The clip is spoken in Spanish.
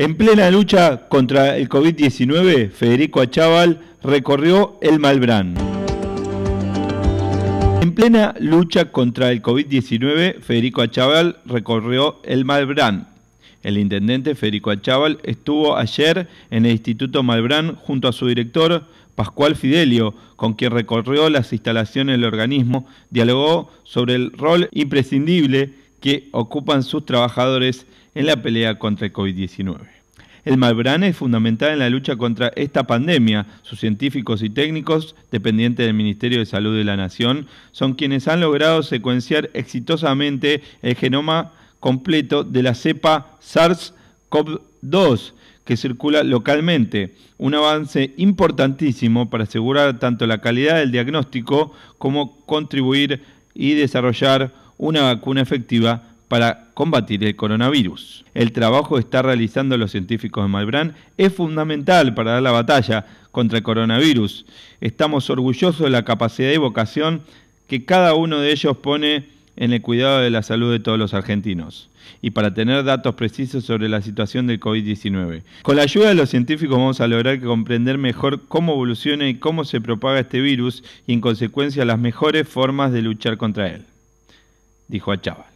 En plena lucha contra el COVID-19, Federico Achával recorrió el Malbrán. En plena lucha contra el COVID-19, Federico Achával recorrió el Malbrán. El intendente Federico Achával estuvo ayer en el Instituto Malbrán junto a su director Pascual Fidelio, con quien recorrió las instalaciones del organismo, dialogó sobre el rol imprescindible que ocupan sus trabajadores en la pelea contra el COVID-19. El Malbrán es fundamental en la lucha contra esta pandemia. Sus científicos y técnicos, dependientes del Ministerio de Salud de la Nación, son quienes han logrado secuenciar exitosamente el genoma completo de la cepa SARS-CoV-2 que circula localmente, un avance importantísimo para asegurar tanto la calidad del diagnóstico como contribuir y desarrollar una vacuna efectiva para combatir el coronavirus. El trabajo que están realizando los científicos de Malbrán es fundamental para dar la batalla contra el coronavirus. Estamos orgullosos de la capacidad y vocación que cada uno de ellos pone en el cuidado de la salud de todos los argentinos y para tener datos precisos sobre la situación del COVID-19. Con la ayuda de los científicos vamos a lograr comprender mejor cómo evoluciona y cómo se propaga este virus y en consecuencia las mejores formas de luchar contra él, dijo Achava.